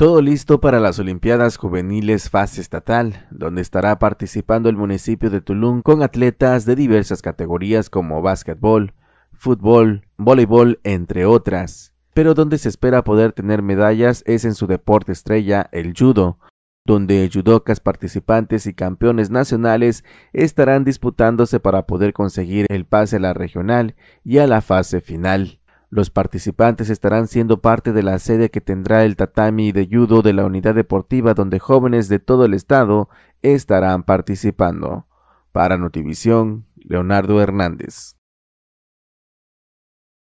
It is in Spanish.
Todo listo para las Olimpiadas Juveniles Fase Estatal, donde estará participando el municipio de Tulum con atletas de diversas categorías como básquetbol, fútbol, voleibol, entre otras. Pero donde se espera poder tener medallas es en su deporte estrella, el judo, donde judocas participantes y campeones nacionales estarán disputándose para poder conseguir el pase a la regional y a la fase final. Los participantes estarán siendo parte de la sede que tendrá el tatami de judo de la unidad deportiva donde jóvenes de todo el estado estarán participando. Para Notivisión, Leonardo Hernández.